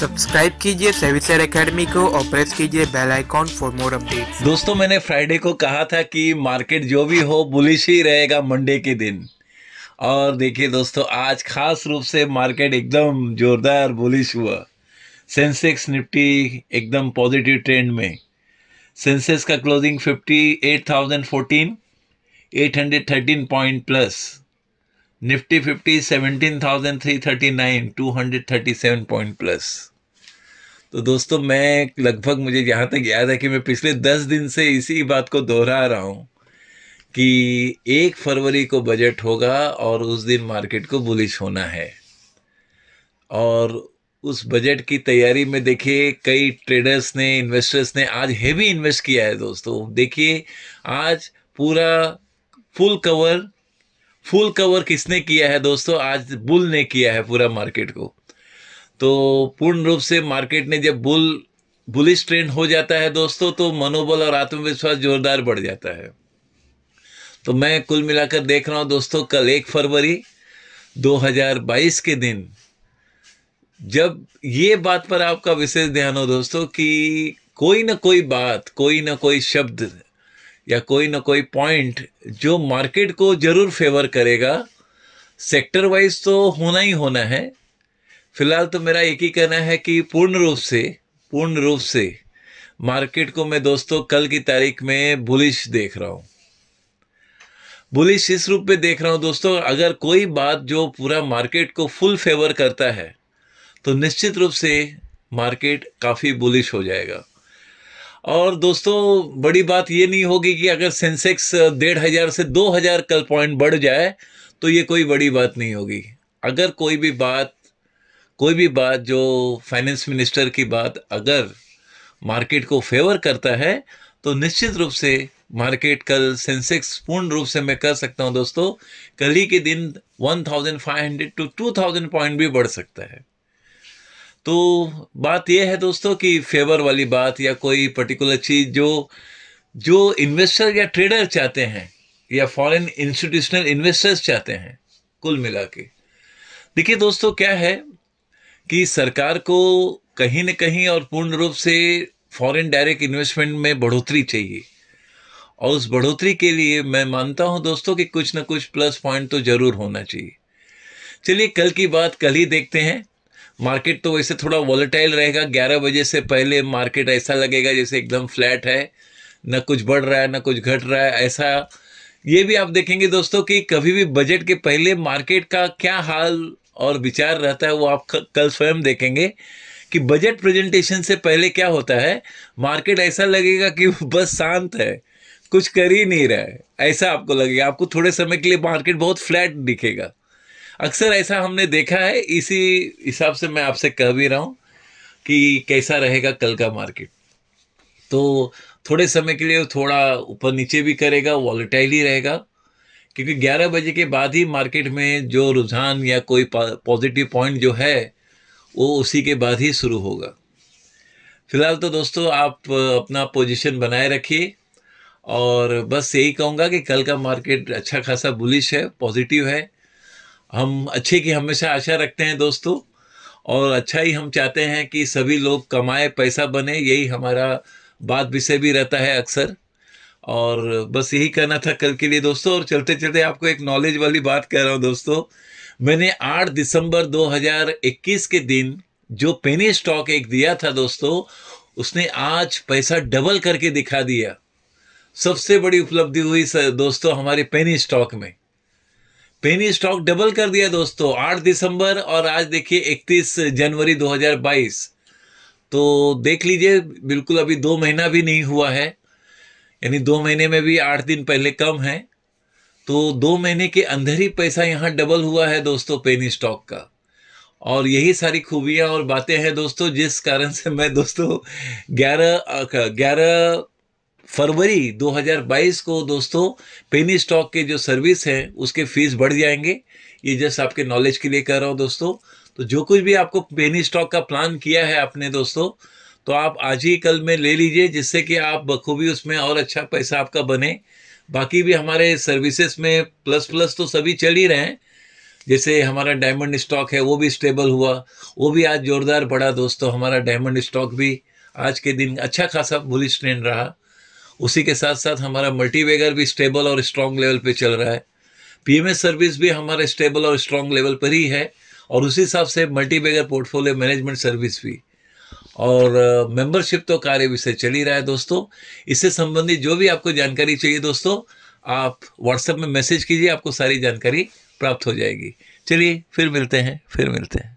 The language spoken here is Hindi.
सब्सक्राइब कीजिए सेविसर एकेडमी को और प्रेस कीजिए bell icon for more update दोस्तों मैंने फ्राइडे को कहा था कि मार्केट जो भी हो बुलिश ही रहेगा मंडे के दिन और देखिए दोस्तों आज खास रूप से मार्केट एकदम जोरदार बुलिश हुआ सेंसेक्स निफ्टी एकदम पॉजिटिव ट्रेंड में सेंसेक्स का closing fifty eight eight thousand fourteen hundred thirteen point plus Nifty fifty seventeen thousand three thirty nine two hundred thirty seven point plus तो दोस्तों मैं लगभग मुझे यहाँ तक याद है कि मैं पिछले दस दिन से इसी बात को दोहरा रहा हूँ कि एक फरवरी को बजट होगा और उस दिन मार्केट को बुलिश होना है और उस बजट की तैयारी में देखिए कई ट्रेडर्स ने इन्वेस्टर्स ने आज हेवी इन्वेस्ट किया है दोस्तों देखिए आज पूरा फुल कवर फुल कवर किसने किया है दोस्तों आज बुल ने किया है पूरा मार्केट को तो पूर्ण रूप से मार्केट ने जब बुल बुलिश ट्रेंड हो जाता है दोस्तों तो मनोबल और आत्मविश्वास जोरदार बढ़ जाता है तो मैं कुल मिलाकर देख रहा हूं दोस्तों कल एक फरवरी 2022 के दिन जब ये बात पर आपका विशेष ध्यान हो दोस्तों कि कोई ना कोई बात कोई ना कोई शब्द या कोई ना कोई पॉइंट जो मार्केट को ज़रूर फेवर करेगा सेक्टर वाइज तो होना ही होना है फिलहाल तो मेरा एक ही कहना है कि पूर्ण रूप से पूर्ण रूप से मार्केट को मैं दोस्तों कल की तारीख में बुलिश देख रहा हूँ बुलिश इस रूप में देख रहा हूँ दोस्तों अगर कोई बात जो पूरा मार्केट को फुल फेवर करता है तो निश्चित रूप से मार्केट काफ़ी बुलिश हो जाएगा और दोस्तों बड़ी बात ये नहीं होगी कि अगर सेंसेक्स डेढ़ हज़ार से दो हज़ार कल पॉइंट बढ़ जाए तो ये कोई बड़ी बात नहीं होगी अगर कोई भी बात कोई भी बात जो फाइनेंस मिनिस्टर की बात अगर मार्केट को फेवर करता है तो निश्चित रूप से मार्केट कल सेंसेक्स पूर्ण रूप से मैं कर सकता हूं दोस्तों कल ही के दिन 1500 टू 2000 पॉइंट भी बढ़ सकता है तो बात यह है दोस्तों कि फेवर वाली बात या कोई पर्टिकुलर चीज़ जो जो इन्वेस्टर या ट्रेडर चाहते हैं या फॉरेन इंस्टीट्यूशनल इन्वेस्टर्स चाहते हैं कुल मिला के देखिए दोस्तों क्या है कि सरकार को कहीं न कहीं और पूर्ण रूप से फॉरेन डायरेक्ट इन्वेस्टमेंट में बढ़ोतरी चाहिए और उस बढ़ोतरी के लिए मैं मानता हूं दोस्तों कि कुछ ना कुछ प्लस पॉइंट तो ज़रूर होना चाहिए चलिए कल की बात कल ही देखते हैं मार्केट तो वैसे थोड़ा वॉलेटाइल रहेगा ग्यारह बजे से पहले मार्केट ऐसा लगेगा जैसे एकदम फ्लैट है ना कुछ बढ़ रहा है ना कुछ घट रहा है ऐसा ये भी आप देखेंगे दोस्तों कि कभी भी बजट के पहले मार्केट का क्या हाल और विचार रहता है वो आप कल स्वयं देखेंगे कि बजट प्रेजेंटेशन से पहले क्या होता है मार्केट ऐसा लगेगा कि बस शांत है कुछ कर ही नहीं रहा है ऐसा आपको लगेगा आपको थोड़े समय के लिए मार्केट बहुत फ्लैट दिखेगा अक्सर ऐसा हमने देखा है इसी हिसाब से मैं आपसे कह भी रहा हूँ कि कैसा रहेगा कल का मार्केट तो थोड़े समय के लिए थोड़ा ऊपर नीचे भी करेगा वॉलेटाइल ही रहेगा क्योंकि 11 बजे के बाद ही मार्केट में जो रुझान या कोई पॉजिटिव पॉइंट जो है वो उसी के बाद ही शुरू होगा फिलहाल तो दोस्तों आप अपना पोजीशन बनाए रखिए और बस यही कहूँगा कि कल का मार्केट अच्छा खासा बुलिश है पॉजिटिव है हम अच्छे की हमेशा आशा रखते हैं दोस्तों और अच्छा ही हम चाहते हैं कि सभी लोग कमाए पैसा बने यही हमारा बात विषय भी रहता है अक्सर और बस यही कहना था कल के लिए दोस्तों और चलते चलते आपको एक नॉलेज वाली बात कह रहा हूँ दोस्तों मैंने 8 दिसंबर 2021 के दिन जो पेनी स्टॉक एक दिया था दोस्तों उसने आज पैसा डबल करके दिखा दिया सबसे बड़ी उपलब्धि हुई दोस्तों हमारे पेनी स्टॉक में पेनी स्टॉक डबल कर दिया दोस्तों 8 दिसंबर और आज देखिए 31 जनवरी 2022 तो देख लीजिए बिल्कुल अभी दो महीना भी नहीं हुआ है यानी दो महीने में भी आठ दिन पहले कम है तो दो महीने के अंदर ही पैसा यहाँ डबल हुआ है दोस्तों पेनी स्टॉक का और यही सारी खूबियाँ और बातें हैं दोस्तों जिस कारण से मैं दोस्तों ग्यारह ग्यारह फरवरी 2022 को दोस्तों पेनी स्टॉक के जो सर्विस हैं उसके फीस बढ़ जाएंगे ये जस्ट आपके नॉलेज के लिए कर रहा हूँ दोस्तों तो जो कुछ भी आपको पेनी स्टॉक का प्लान किया है आपने दोस्तों तो आप आज ही कल में ले लीजिए जिससे कि आप बखूबी उसमें और अच्छा पैसा आपका बने बाकी भी हमारे सर्विसेज में प्लस प्लस तो सभी चल ही रहे हैं जैसे हमारा डायमंड स्टॉक है वो भी स्टेबल हुआ वो भी आज जोरदार बढ़ा दोस्तों हमारा डायमंड स्टॉक भी आज के दिन अच्छा खासा बुलिश ट्रेंड रहा उसी के साथ साथ हमारा मल्टीवेगर भी स्टेबल और स्ट्रांग लेवल पे चल रहा है पीएमएस सर्विस भी हमारा स्टेबल और स्ट्रांग लेवल पर ही है और उसी हिसाब से मल्टीवेगर पोर्टफोलियो मैनेजमेंट सर्विस भी और मेंबरशिप तो कार्य विषय चल ही रहा है दोस्तों इससे संबंधित जो भी आपको जानकारी चाहिए दोस्तों आप व्हाट्सएप में मैसेज कीजिए आपको सारी जानकारी प्राप्त हो जाएगी चलिए फिर मिलते हैं फिर मिलते हैं